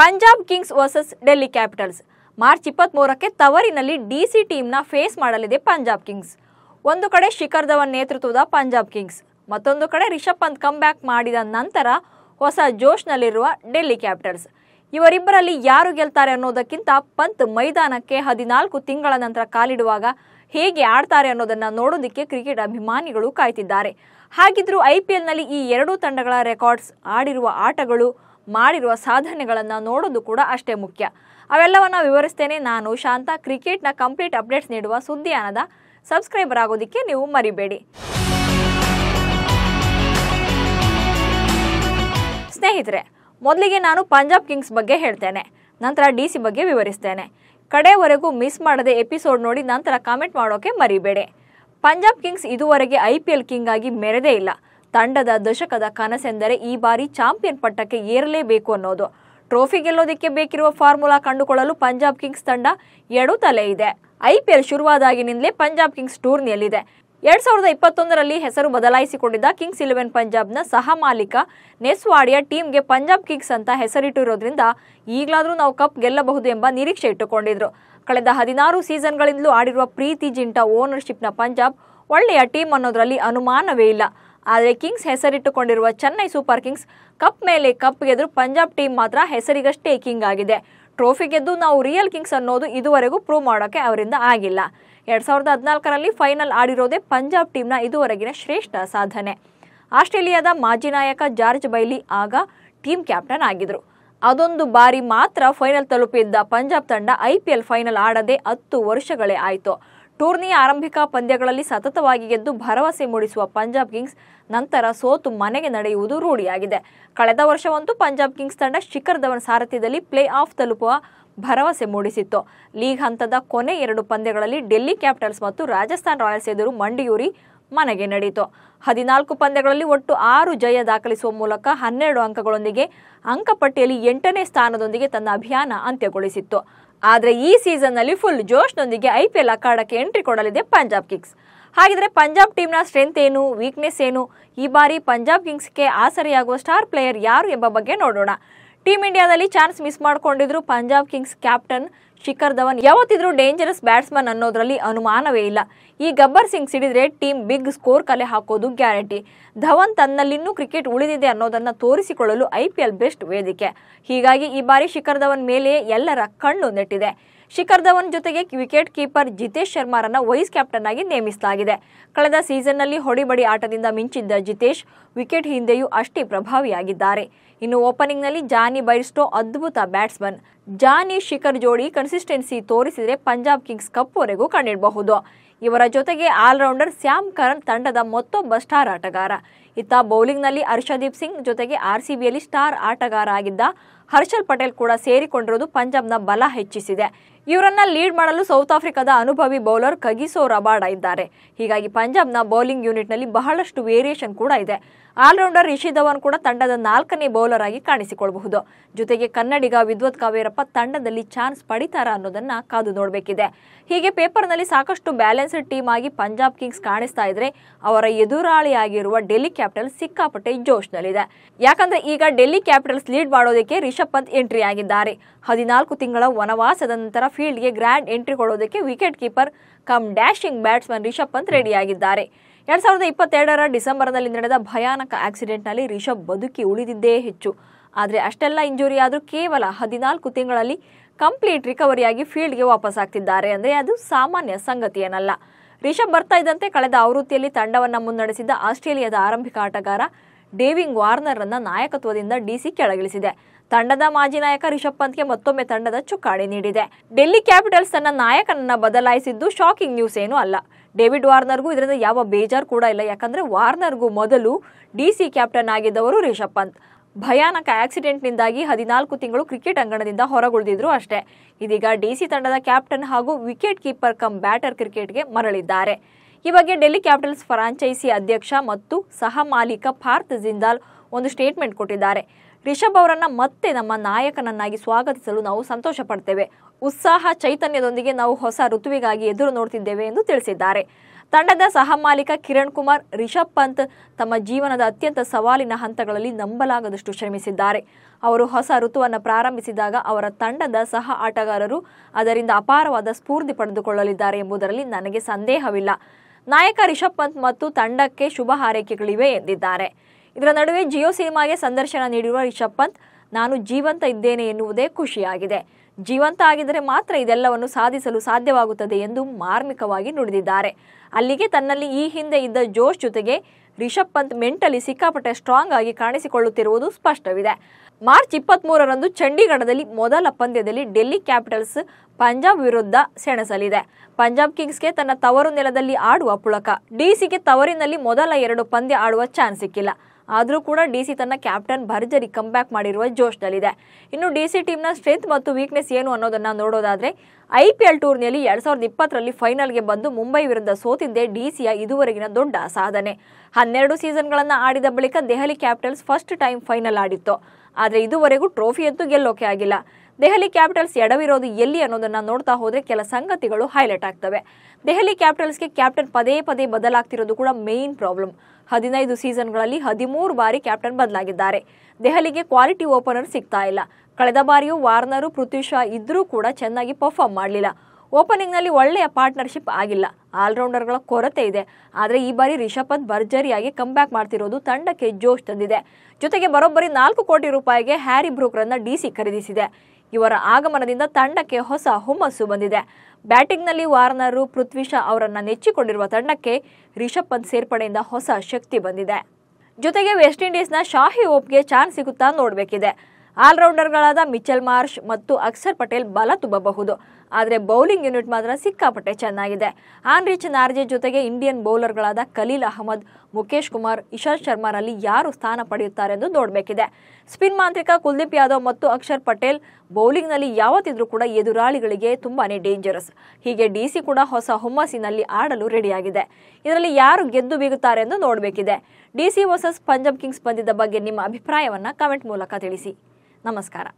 Punjab Kings versus Delhi Capitals March ಇಪ್ಪತ್ತ್ಮೂರಕ್ಕೆ ತವರಿನಲ್ಲಿ DC ಟೀಮ್ನ ಫೇಸ್ ಮಾಡಲಿದೆ ಪಂಜಾಬ್ ಕಿಂಗ್ಸ್ ಒಂದು ಕಡೆ ಶಿಖರ್ ಧವನ್ ನೇತೃತ್ವದ ಪಂಜಾಬ್ ಕಿಂಗ್ಸ್ ಮತ್ತೊಂದು ಕಡೆ ರಿಷಬ್ ಪಂತ್ ಕಮ್ ಬ್ಯಾಕ್ ಮಾಡಿದ ನಂತರ ಹೊಸ ಜೋಶ್ನಲ್ಲಿರುವ ಡೆಲ್ಲಿ ಕ್ಯಾಪಿಟಲ್ಸ್ ಇವರಿಬ್ಬರಲ್ಲಿ ಯಾರು ಗೆಲ್ತಾರೆ ಅನ್ನೋದಕ್ಕಿಂತ ಪಂತ್ ಮೈದಾನಕ್ಕೆ ಹದಿನಾಲ್ಕು ತಿಂಗಳ ನಂತರ ಕಾಲಿಡುವಾಗ ಹೇಗೆ ಆಡ್ತಾರೆ ಅನ್ನೋದನ್ನು ನೋಡೋದಕ್ಕೆ ಕ್ರಿಕೆಟ್ ಅಭಿಮಾನಿಗಳು ಕಾಯ್ತಿದ್ದಾರೆ ಹಾಗಿದ್ರೂ ಐ ಪಿ ಎಲ್ನಲ್ಲಿ ಈ ಎರಡೂ ತಂಡಗಳ ರೆಕಾರ್ಡ್ಸ್ ಆಡಿರುವ ಆಟಗಳು ಮಾಡಿರುವ ಸಾಧನೆಗಳನ್ನು ನೋಡೋದು ಕೂಡ ಅಷ್ಟೇ ಮುಖ್ಯ ಅವೆಲ್ಲವನ್ನು ವಿವರಿಸ್ತೇನೆ ನಾನು ಶಾಂತ ಕ್ರಿಕೆಟ್ನ ಕಂಪ್ಲೀಟ್ ಅಪ್ಡೇಟ್ಸ್ ನೀಡುವ ಸುದ್ದಿಯಾನದ ಸಬ್ಸ್ಕ್ರೈಬರ್ ಆಗೋದಕ್ಕೆ ನೀವು ಮರಿಬೇಡಿ ಸ್ನೇಹಿತರೆ ಮೊದಲಿಗೆ ನಾನು ಪಂಜಾಬ್ ಕಿಂಗ್ಸ್ ಬಗ್ಗೆ ಹೇಳ್ತೇನೆ ನಂತರ ಡಿ ಸಿ ಬಗ್ಗೆ ವಿವರಿಸ್ತೇನೆ ಕಡೆವರೆಗೂ ಮಿಸ್ ಮಾಡದೆ ಎಪಿಸೋಡ್ ನೋಡಿ ನಂತರ ಕಾಮೆಂಟ್ ಮಾಡೋಕೆ ಮರಿಬೇಡಿ ಪಂಜಾಬ್ ಕಿಂಗ್ಸ್ ಇದುವರೆಗೆ ಐ ಪಿ ಎಲ್ ಕಿಂಗ್ ಆಗಿ ಮೆರೆದೇ ಇಲ್ಲ ತಂಡದ ದಶಕದ ಕನಸೆಂದರೆ ಈ ಬಾರಿ ಚಾಂಪಿಯನ್ ಪಟ್ಟಕ್ಕೆ ಏರಲೇಬೇಕು ಅನ್ನೋದು ಟ್ರೋಫಿ ಗೆಲ್ಲೋದಕ್ಕೆ ಬೇಕಿರುವ ಫಾರ್ಮುಲಾ ಕಂಡುಕೊಳ್ಳಲು ಪಂಜಾಬ್ ಕಿಂಗ್ಸ್ ತಂಡ ಎಡು ತಲೆ ಇದೆ ಐಪಿಎಲ್ ಶುರುವಾದಾಗಿನಿಂದಲೇ ಪಂಜಾಬ್ ಕಿಂಗ್ಸ್ ಟೂರ್ನಿಯಲ್ಲಿದೆ ಎರಡ್ ಸಾವಿರದ ಇಪ್ಪತ್ತೊಂದರಲ್ಲಿ ಹೆಸರು ಬದಲಾಯಿಸಿಕೊಂಡಿದ್ದ ಕಿಂಗ್ಸ್ ಇಲೆವೆನ್ ಪಂಜಾಬ್ನ ಸಹ ಮಾಲೀಕ ನೆಸ್ವಾಡಿಯ ಟೀಮ್ಗೆ ಪಂಜಾಬ್ ಕಿಂಗ್ಸ್ ಅಂತ ಹೆಸರಿಟ್ಟಿರೋದ್ರಿಂದ ಈಗಲಾದರೂ ನಾವು ಕಪ್ ಗೆಲ್ಲಬಹುದು ಎಂಬ ನಿರೀಕ್ಷೆ ಇಟ್ಟುಕೊಂಡಿದ್ರು ಕಳೆದ ಹದಿನಾರು ಸೀಸನ್ಗಳಿಂದಲೂ ಆಡಿರುವ ಪ್ರೀತಿ ಜಿಂಟಾ ಓನರ್ಶಿಪ್ನ ಪಂಜಾಬ್ ಒಳ್ಳೆಯ ಟೀಮ್ ಅನ್ನೋದರಲ್ಲಿ ಅನುಮಾನವೇ ಇಲ್ಲ ಆದರೆ ಕಿಂಗ್ಸ್ ಹೆಸರಿಟ್ಟುಕೊಂಡಿರುವ ಚೆನ್ನೈ ಸೂಪರ್ ಕಿಂಗ್ಸ್ ಕಪ್ ಮೇಲೆ ಕಪ್ ಗೆದ್ರು ಪಂಜಾಬ್ ಟೀಮ್ ಮಾತ್ರ ಹೆಸರಿಗಷ್ಟೇ ಕಿಂಗ್ ಆಗಿದೆ ಟ್ರೋಫಿ ಗೆದ್ದು ನಾವು ರಿಯಲ್ ಕಿಂಗ್ಸ್ ಅನ್ನೋದು ಇದುವರೆಗೂ ಪ್ರೂವ್ ಮಾಡೋಕ್ಕೆ ಅವರಿಂದ ಆಗಿಲ್ಲ ಎರಡ್ ಸಾವಿರದ ಹದಿನಾಲ್ಕರಲ್ಲಿ ಫೈನಲ್ ಆಡಿರೋದೇ ಪಂಜಾಬ್ ಟೀಮ್ನ ಇದುವರೆಗಿನ ಶ್ರೇಷ್ಠ ಸಾಧನೆ ಆಸ್ಟ್ರೇಲಿಯಾದ ಮಾಜಿ ನಾಯಕ ಜಾರ್ಜ್ ಬೈಲಿ ಆಗ ಟೀಮ್ ಕ್ಯಾಪ್ಟನ್ ಆಗಿದ್ರು ಅದೊಂದು ಬಾರಿ ಮಾತ್ರ ಫೈನಲ್ ತಲುಪಿದ್ದ ಪಂಜಾಬ್ ತಂಡ ಐಪಿಎಲ್ ಫೈನಲ್ ಆಡದೆ ಹತ್ತು ವರ್ಷಗಳೇ ಆಯಿತು ಟೂರ್ನಿಯ ಆರಂಭಿಕ ಪಂದ್ಯಗಳಲ್ಲಿ ಸತತವಾಗಿ ಗೆದ್ದು ಭರವಸೆ ಮೂಡಿಸುವ ಪಂಜಾಬ್ ಕಿಂಗ್ಸ್ ನಂತರ ಸೋತು ಮನೆಗೆ ನಡೆಯುವುದು ರೂಢಿಯಾಗಿದೆ ಕಳೆದ ವರ್ಷವಂತೂ ಪಂಜಾಬ್ ಕಿಂಗ್ಸ್ ತಂಡ ಶಿಖರ್ ಧವನ್ ಸಾರಥ್ಯದಲ್ಲಿ ಪ್ಲೇ ಆಫ್ ತಲುಪುವ ಭರವಸೆ ಮೂಡಿಸಿತ್ತು ಲೀಗ್ ಹಂತದ ಕೊನೆ ಎರಡು ಪಂದ್ಯಗಳಲ್ಲಿ ಡೆಲ್ಲಿ ಕ್ಯಾಪಿಟಲ್ಸ್ ಮತ್ತು ರಾಜಸ್ಥಾನ್ ರಾಯಲ್ಸ್ ಎದುರು ಮಂಡಿಯೂರಿ ಮನೆಗೆ ನಡೆಯಿತು ಹದಿನಾಲ್ಕು ಪಂದ್ಯಗಳಲ್ಲಿ ಒಟ್ಟು ಆರು ಜಯ ದಾಖಲಿಸುವ ಮೂಲಕ ಹನ್ನೆರಡು ಅಂಕಗಳೊಂದಿಗೆ ಅಂಕಪಟ್ಟಿಯಲ್ಲಿ ಎಂಟನೇ ಸ್ಥಾನದೊಂದಿಗೆ ತನ್ನ ಅಭಿಯಾನ ಅಂತ್ಯಗೊಳಿಸಿತ್ತು ಆದರೆ ಈ ಸೀಸನ್ನಲ್ಲಿ ಫುಲ್ ಜೋಶ್ನೊಂದಿಗೆ ಐ ಪಿ ಎಲ್ ಅಖಾಡಕ್ಕೆ ಎಂಟ್ರಿ ಕೊಡಲಿದೆ ಪಂಜಾಬ್ ಕಿಂಗ್ಸ್ ಹಾಗಿದ್ರೆ ಪಂಜಾಬ್ ಟೀಮ್ನ ಸ್ಟ್ರೆಂತ್ ಏನು ವೀಕ್ನೆಸ್ ಏನು ಈ ಬಾರಿ ಪಂಜಾಬ್ ಕಿಂಗ್ಸ್ಗೆ ಆಸರೆಯಾಗುವ ಸ್ಟಾರ್ ಪ್ಲೇಯರ್ ಯಾರು ಎಂಬ ಬಗ್ಗೆ ನೋಡೋಣ ಟೀಮ್ ಇಂಡಿಯಾದಲ್ಲಿ ಚಾನ್ಸ್ ಮಿಸ್ ಮಾಡಿಕೊಂಡಿದ್ರು ಪಂಜಾಬ್ ಕಿಂಗ್ಸ್ ಕ್ಯಾಪ್ಟನ್ ಶಿಖರ್ ಧವನ್ ಯಾವತ್ತಿದ್ರೂ ಡೇಂಜರಸ್ ಬ್ಯಾಟ್ಸ್ಮನ್ ಅನ್ನೋದ್ರಲ್ಲಿ ಅನುಮಾನವೇ ಇಲ್ಲ ಈ ಗಬ್ಬರ್ ಸಿಂಗ್ ಸಿಡಿದ್ರೆ ಟೀಮ್ ಬಿಗ್ ಸ್ಕೋರ್ ಕಲೆ ಹಾಕೋದು ಗ್ಯಾರಂಟಿ ಧವನ್ ತನ್ನಲ್ಲಿನ್ನೂ ಕ್ರಿಕೆಟ್ ಉಳಿದಿದೆ ಅನ್ನೋದನ್ನ ತೋರಿಸಿಕೊಳ್ಳಲು ಐಪಿಎಲ್ ಬೆಸ್ಟ್ ವೇದಿಕೆ ಹೀಗಾಗಿ ಈ ಬಾರಿ ಶಿಖರ್ ಧವನ್ ಮೇಲೆ ಎಲ್ಲರ ಕಣ್ಣು ನೆಟ್ಟಿದೆ ಶಿಖರ್ ಧವನ್ ಜೊತೆಗೆ ವಿಕೆಟ್ ಕೀಪರ್ ಜಿತೇಶ್ ಶರ್ಮಾರನ್ನ ವೈಸ್ ಕ್ಯಾಪ್ಟನ್ ಆಗಿ ನೇಮಿಸಲಾಗಿದೆ ಕಳೆದ ಸೀಸನ್ನಲ್ಲಿ ಹೊಡಿಬಡಿ ಆಟದಿಂದ ಮಿಂಚಿದ್ದ ಜಿತೇಶ್ ವಿಕೆಟ್ ಹಿಂದೆಯೂ ಅಷ್ಟೇ ಪ್ರಭಾವಿಯಾಗಿದ್ದಾರೆ ಇನ್ನು ಓಪನಿಂಗ್ನಲ್ಲಿ ಜಾನಿ ಬೈರ್ಸ್ಟೋ ಅದ್ಭುತ ಬ್ಯಾಟ್ಸ್ಮನ್ ಜಾನಿ ಶಿಖರ್ ಜೋಡಿ ಕನ್ಸಿಸ್ಟೆನ್ಸಿ ತೋರಿಸಿದರೆ ಪಂಜಾಬ್ ಕಿಂಗ್ಸ್ ಕಪ್ವರೆಗೂ ಕಂಡಿಡಬಹುದು ಇವರ ಜೊತೆಗೆ ಆಲ್ರೌಂಡರ್ ಸ್ಯಾಮ್ ಕರನ್ ತಂಡದ ಮತ್ತೊಬ್ಬ ಸ್ಟಾರ್ ಆಟಗಾರ ಇತ್ತ ಬೌಲಿಂಗ್ನಲ್ಲಿ ಹರ್ಷದೀಪ್ ಸಿಂಗ್ ಜೊತೆಗೆ ಆರ್ಸಿಬಿಯಲ್ಲಿ ಸ್ಟಾರ್ ಆಟಗಾರ ಆಗಿದ್ದ ಹರ್ಷಲ್ ಪಟೇಲ್ ಕೂಡ ಸೇರಿಕೊಂಡಿರುವುದು ಪಂಜಾಬ್ನ ಬಲ ಹೆಚ್ಚಿಸಿದೆ ಇವರನ್ನ ಲೀಡ್ ಮಾಡಲು ಸೌತ್ ಆಫ್ರಿಕಾದ ಅನುಭವಿ ಬೌಲರ್ ಕಗಿಸೋ ರಬಾಡ ಇದ್ದಾರೆ ಹೀಗಾಗಿ ಪಂಜಾಬ್ನ ಬೌಲಿಂಗ್ ಯೂನಿಟ್ನಲ್ಲಿ ಬಹಳಷ್ಟು ವೇರಿಯೇಷನ್ ಕೂಡ ಇದೆ ಆಲ್ರೌಂಡರ್ ರಿಷಿ ಧವನ್ ಕೂಡ ತಂಡದ ನಾಲ್ಕನೇ ಬೌಲರ್ ಆಗಿ ಕಾಣಿಸಿಕೊಳ್ಳಬಹುದು ಜೊತೆಗೆ ಕನ್ನಡಿಗ ವಿದ್ವತ್ ಕಾವೇರಪ್ಪ ತಂಡದಲ್ಲಿ ಚಾನ್ಸ್ ಪಡಿತಾರ ಅನ್ನೋದನ್ನ ಕಾದು ನೋಡಬೇಕಿದೆ ಹೀಗೆ ಪೇಪರ್ನಲ್ಲಿ ಸಾಕಷ್ಟು ಬ್ಯಾಲೆನ್ಸ್ಡ್ ಟೀಮ್ ಆಗಿ ಪಂಜಾಬ್ ಕಿಂಗ್ಸ್ ಕಾಣಿಸ್ತಾ ಇದ್ರೆ ಅವರ ಎದುರಾಳಿಯಾಗಿರುವ ಡೆಲ್ಲಿ ಕ್ಯಾಪಿಟಲ್ ಸಿಕ್ಕಾಪಟ್ಟೆ ಜೋಶ್ನಲ್ಲಿದೆ ಯಾಕಂದ್ರೆ ಈಗ ಡೆಲ್ಲಿ ಕ್ಯಾಪಿಟಲ್ಸ್ ಲೀಡ್ ಮಾಡೋದಕ್ಕೆ ರಿಷಬ್ ಪಂತ್ ಎಂಟ್ರಿ ಆಗಿದ್ದಾರೆ ಹದಿನಾಲ್ಕು ತಿಂಗಳ ವನವಾಸದ ನಂತರ ಫೀಲ್ಡ್ಗೆ ಗ್ರ್ಯಾಂಡ್ ಎಂಟ್ರಿ ಕೊಡೋದಕ್ಕೆ wicket keeper cum dashing batsman Rishabh Pant ರೆಡಿಯಾಗಿದ್ದಾರೆ ಎರಡ್ ಸಾವಿರದ ಇಪ್ಪತ್ತೆರಡರ ಡಿಸೆಂಬರ್ನಲ್ಲಿ ನಡೆದ ಭಯಾನಕ ಆಕ್ಸಿಡೆಂಟ್ನಲ್ಲಿ ರಿಷಬ್ ಬದುಕಿ ಉಳಿದಿದ್ದೇ ಹೆಚ್ಚು ಆದರೆ ಅಷ್ಟೆಲ್ಲ ಇಂಜುರಿ ಆದರೂ ಕೇವಲ ಹದಿನಾಲ್ಕು ತಿಂಗಳಲ್ಲಿ ಕಂಪ್ಲೀಟ್ ರಿಕವರಿಯಾಗಿ ಫೀಲ್ಡ್ಗೆ ವಾಪಸ್ ಆಗ್ತಿದ್ದಾರೆ ಅಂದರೆ ಅದು ಸಾಮಾನ್ಯ ಸಂಗತಿ ಏನಲ್ಲ ರಿಷಬ್ ಬರ್ತಾ ಇದ್ದಂತೆ ಕಳೆದ ಆವೃತ್ತಿಯಲ್ಲಿ ತಂಡವನ್ನು ಮುನ್ನಡೆಸಿದ್ದ ಆಸ್ಟ್ರೇಲಿಯಾದ ಆರಂಭಿಕ ಆಟಗಾರ ಡೇವಿಂಗ್ ವಾರ್ನರ್ ಅನ್ನ ನಾಯಕತ್ವದಿಂದ ಡಿಸಿ ಕೆಳಗಿಳಿಸಿದೆ ತಂಡದ ಮಾಜಿ ನಾಯಕ ರಿಷಬ್ ಪಂತ್ಗೆ ಮತ್ತೊಮ್ಮೆ ತಂಡದ ಚುಕ್ಕಾಣಿ ನೀಡಿದೆ ಡೆಲ್ಲಿ ಕ್ಯಾಪಿಟಲ್ಸ್ ತನ್ನ ನಾಯಕನನ್ನ ಬದಲಾಯಿಸಿದ್ದು ಶಾಕಿಂಗ್ ನ್ಯೂಸ್ ಏನೂ ಅಲ್ಲ ಡೇವಿಡ್ ವಾರ್ನರ್ಗೂ ಇದರಿಂದ ಯಾವ ಬೇಜಾರು ಕೂಡ ಇಲ್ಲ ಯಾಕಂದರೆ ವಾರ್ನರ್ಗೂ ಮೊದಲು ಡಿ ಸಿ ಕ್ಯಾಪ್ಟನ್ ಆಗಿದ್ದವರು ರಿಷಬ್ ಪಂತ್ ಭಯಾನಕ ನಿಂದಾಗಿ ಹದಿನಾಲ್ಕು ತಿಂಗಳು ಕ್ರಿಕೆಟ್ ಅಂಗಣದಿಂದ ಹೊರಗುಳಿದಿದ್ರು ಅಷ್ಟೇ ಇದೀಗ ಡಿಸಿ ತಂಡದ ಕ್ಯಾಪ್ಟನ್ ಹಾಗೂ ವಿಕೆಟ್ ಕೀಪರ್ ಕಮ್ ಬ್ಯಾಟರ್ ಕ್ರಿಕೆಟ್ಗೆ ಮರಳಿದ್ದಾರೆ ಈ ಬಗ್ಗೆ ಡೆಲ್ಲಿ ಕ್ಯಾಪಿಟಲ್ಸ್ ಫ್ರಾಂಚೈಸಿ ಅಧ್ಯಕ್ಷ ಮತ್ತು ಸಹ ಮಾಲೀಕ ಪಾರ್ಥ್ ಜಿಂದಾಲ್ ಒಂದು ಸ್ಟೇಟ್ಮೆಂಟ್ ಕೊಟ್ಟಿದ್ದಾರೆ ರಿಷಬ್ ಅವರನ್ನು ಮತ್ತೆ ನಮ್ಮ ನಾಯಕನನ್ನಾಗಿ ಸ್ವಾಗತಿಸಲು ನಾವು ಸಂತೋಷ ಪಡ್ತೇವೆ ಉತ್ಸಾಹ ಚೈತನ್ಯದೊಂದಿಗೆ ನಾವು ಹೊಸ ಋತುವಿಗಾಗಿ ಎದುರು ನೋಡ್ತಿದ್ದೇವೆ ಎಂದು ತಿಳಿಸಿದ್ದಾರೆ ತಂಡದ ಸಹ ಮಾಲೀಕ ಕಿರಣ್ ಕುಮಾರ್ ರಿಷಬ್ ಪಂತ್ ತಮ್ಮ ಜೀವನದ ಅತ್ಯಂತ ಸವಾಲಿನ ಹಂತಗಳಲ್ಲಿ ನಂಬಲಾಗದಷ್ಟು ಶ್ರಮಿಸಿದ್ದಾರೆ ಅವರು ಹೊಸ ಋತುವನ್ನು ಪ್ರಾರಂಭಿಸಿದಾಗ ಅವರ ತಂಡದ ಸಹ ಆಟಗಾರರು ಅದರಿಂದ ಅಪಾರವಾದ ಸ್ಫೂರ್ತಿ ಪಡೆದುಕೊಳ್ಳಲಿದ್ದಾರೆ ಎಂಬುದರಲ್ಲಿ ನನಗೆ ಸಂದೇಹವಿಲ್ಲ ನಾಯಕ ರಿಷಬ್ ಪಂತ್ ಮತ್ತು ತಂಡಕ್ಕೆ ಶುಭ ಹಾರೈಕೆಗಳಿವೆ ಎಂದಿದ್ದಾರೆ ಇದರ ನಡುವೆ ಜಿಯೋ ಸಿನಿಮಾಗೆ ಸಂದರ್ಶನ ನೀಡಿರುವ ರಿಷಬ್ ಪಂತ್ ನಾನು ಜೀವಂತ ಇದ್ದೇನೆ ಎನ್ನುವುದೇ ಖುಷಿಯಾಗಿದೆ ಜೀವಂತ ಆಗಿದ್ದರೆ ಮಾತ್ರ ಇದೆಲ್ಲವನ್ನು ಸಾಧಿಸಲು ಸಾಧ್ಯವಾಗುತ್ತದೆ ಎಂದು ಮಾರ್ಮಿಕವಾಗಿ ನುಡಿದಿದ್ದಾರೆ ಅಲ್ಲಿಗೆ ತನ್ನಲ್ಲಿ ಈ ಹಿಂದೆ ಇದ್ದ ಜೋಶ್ ಜೊತೆಗೆ ರಿಷಬ್ ಪಂತ್ ಮೆಂಟಲಿ ಸಿಕ್ಕಾಪಟ್ಟೆ ಸ್ಟ್ರಾಂಗ್ ಆಗಿ ಕಾಣಿಸಿಕೊಳ್ಳುತ್ತಿರುವುದು ಸ್ಪಷ್ಟವಿದೆ ಮಾರ್ಚ್ ಇಪ್ಪತ್ತ್ ಚಂಡೀಗಢದಲ್ಲಿ ಮೊದಲ ಪಂದ್ಯದಲ್ಲಿ ಡೆಲ್ಲಿ ಕ್ಯಾಪಿಟಲ್ಸ್ ಪಂಜಾಬ್ ವಿರುದ್ಧ ಸೆಣಸಲಿದೆ ಪಂಜಾಬ್ ಕಿಂಗ್ಸ್ಗೆ ತನ್ನ ತವರು ನೆಲದಲ್ಲಿ ಆಡುವ ಪುಳಕ ಡಿಸಿಗೆ ತವರಿನಲ್ಲಿ ಮೊದಲ ಎರಡು ಪಂದ್ಯ ಆಡುವ ಚಾನ್ಸ್ ಸಿಕ್ಕಿಲ್ಲ ಆದರೂ ಕೂಡ ಡಿ ತನ್ನ ಕ್ಯಾಪ್ಟನ್ ಭರ್ಜರಿ ಬ್ಯಾಕ್ ಮಾಡಿರುವ ಜೋಶ್ನಲ್ಲಿದೆ ಇನ್ನು ಡಿ ಸಿ ಟೀಮ್ನ ಸ್ಟ್ರೆಂತ್ ಮತ್ತು ವೀಕ್ನೆಸ್ ಏನು ಅನ್ನೋದನ್ನು ನೋಡೋದಾದರೆ ಐ ಪಿ ಎಲ್ ಟೂರ್ನಿಯಲ್ಲಿ ಎರಡ್ ಸಾವಿರದ ಇಪ್ಪತ್ತರಲ್ಲಿ ಫೈನಲ್ಗೆ ಬಂದು ಮುಂಬೈ ವಿರುದ್ಧ ಸೋತಿದ್ದೇ ಡಿಸಿಯ ಇದುವರೆಗಿನ ದೊಡ್ಡ ಸಾಧನೆ ಹನ್ನೆರಡು ಸೀಸನ್ಗಳನ್ನು ಆಡಿದ ಬಳಿಕ Delhi Capitals first time final ಆಡಿತ್ತು ಆದರೆ ಇದುವರೆಗೂ ಟ್ರೋಫಿಯಂತೂ ಗೆಲ್ಲೋಕೆ ಆಗಿಲ್ಲ ದೆಹಲಿ ಕ್ಯಾಪಿಟಲ್ಸ್ ಎಡವಿರೋದು ಎಲ್ಲಿ ಅನ್ನೋದನ್ನು ನೋಡ್ತಾ ಹೋದರೆ ಕೆಲ ಸಂಗತಿಗಳು ಹೈಲೈಟ್ ಆಗ್ತವೆ ದೆಹಲಿ ಕ್ಯಾಪಿಟಲ್ಸ್ಗೆ ಕ್ಯಾಪ್ಟನ್ ಪದೇ ಪದೇ ಬದಲಾಗ್ತಿರೋದು ಕೂಡ ಮೇನ್ ಪ್ರಾಬ್ಲಮ್ ಹದಿನೈದು ಸೀಸನ್ಗಳಲ್ಲಿ ಹದಿಮೂರು ಬಾರಿ ಕ್ಯಾಪ್ಟನ್ ಬದಲಾಗಿದ್ದಾರೆ ದೆಹಲಿಗೆ ಕ್ವಾಲಿಟಿ ಓಪನರ್ ಸಿಗ್ತಾ ಇಲ್ಲ ಕಳೆದ ಬಾರಿಯೂ ವಾರ್ನರು ಪೃಥ್ವಿ ಶಾ ಇದ್ರೂ ಕೂಡ ಚೆನ್ನಾಗಿ ಪರ್ಫಾರ್ಮ್ ಮಾಡಲಿಲ್ಲ ಓಪನಿಂಗ್ನಲ್ಲಿ ಒಳ್ಳೆಯ ಪಾರ್ಟ್ನರ್ಶಿಪ್ ಆಗಿಲ್ಲ ಆಲ್ರೌಂಡರ್ಗಳ ಕೊರತೆ ಇದೆ ಆದರೆ ಈ ಬಾರಿ ರಿಷಬ್ ಪಂತ್ ಭರ್ಜರಿಯಾಗಿ ಬ್ಯಾಕ್ ಮಾಡ್ತಿರೋದು ತಂಡಕ್ಕೆ ಜೋಶ್ ತಂದಿದೆ ಜೊತೆಗೆ ಬರೋಬ್ಬರಿ ನಾಲ್ಕು ಕೋಟಿ ರೂಪಾಯಿಗೆ ಹ್ಯಾರಿ ಬ್ರೂಕ್ರನ್ನ ಡಿಸಿ ಖರೀದಿಸಿದೆ ಇವರ ಆಗಮನದಿಂದ ತಂಡಕ್ಕೆ ಹೊಸ ಹುಮ್ಮಸ್ಸು ಬಂದಿದೆ ಬ್ಯಾಟಿಂಗ್ನಲ್ಲಿ ವಾರ್ನರು ಪೃಥ್ವಿ ಶಾ ಅವರನ್ನ ನೆಚ್ಚಿಕೊಂಡಿರುವ ತಂಡಕ್ಕೆ ರಿಷಬ್ ಪಂತ್ ಸೇರ್ಪಡೆಯಿಂದ ಹೊಸ ಶಕ್ತಿ ಬಂದಿದೆ ಜೊತೆಗೆ ವೆಸ್ಟ್ ಇಂಡೀಸ್ನ ಶಾಹಿ ಓಪ್ಗೆ ಚಾನ್ಸ್ ಸಿಗುತ್ತಾ ನೋಡಬೇಕಿದೆ ಆಲ್ರೌಂಡರ್ಗಳಾದ ಮಿಚೆಲ್ ಮಾರ್ಷ್ ಮತ್ತು ಅಕ್ಷರ್ ಪಟೇಲ್ ಬಲ ತುಂಬಬಹುದು ಆದರೆ ಬೌಲಿಂಗ್ ಯೂನಿಟ್ ಮಾತ್ರ ಸಿಕ್ಕಾಪಟ್ಟೆ ಚೆನ್ನಾಗಿದೆ ಆನ್ರಿಚ್ ನಾರ್ಜೆ ಜೊತೆಗೆ ಇಂಡಿಯನ್ ಬೌಲರ್ಗಳಾದ ಖಲೀಲ್ ಅಹಮದ್ ಮುಖೇಶ್ ಕುಮಾರ್ ಇಶಾಂತ್ ಶರ್ಮಾರಲ್ಲಿ ಯಾರು ಸ್ಥಾನ ಪಡೆಯುತ್ತಾರೆ ಎಂದು ನೋಡಬೇಕಿದೆ ಸ್ಪಿನ್ ಮಾಂತ್ರಿಕ ಕುಲ್ದೀಪ್ ಯಾದವ್ ಮತ್ತು ಅಕ್ಷರ್ ಪಟೇಲ್ ಬೌಲಿಂಗ್ನಲ್ಲಿ ಯಾವತ್ತಿದ್ರೂ ಕೂಡ ಎದುರಾಳಿಗಳಿಗೆ ತುಂಬಾನೇ ಡೇಂಜರಸ್ ಹೀಗೆ ಡಿಸಿ ಕೂಡ ಹೊಸ ಹುಮ್ಮಸ್ಸಿನಲ್ಲಿ ಆಡಲು ರೆಡಿಯಾಗಿದೆ ಇದರಲ್ಲಿ ಯಾರು ಗೆದ್ದು ಬೀಗುತ್ತಾರೆ ಎಂದು ನೋಡಬೇಕಿದೆ ಡಿಸಿ ವರ್ಸಸ್ ಪಂಜಾಬ್ ಕಿಂಗ್ಸ್ ಬಂದಿದ್ದ ಬಗ್ಗೆ ನಿಮ್ಮ ಅಭಿಪ್ರಾಯವನ್ನು ಕಮೆಂಟ್ ಮೂಲಕ ತಿಳಿಸಿ ನಮಸ್ಕಾರ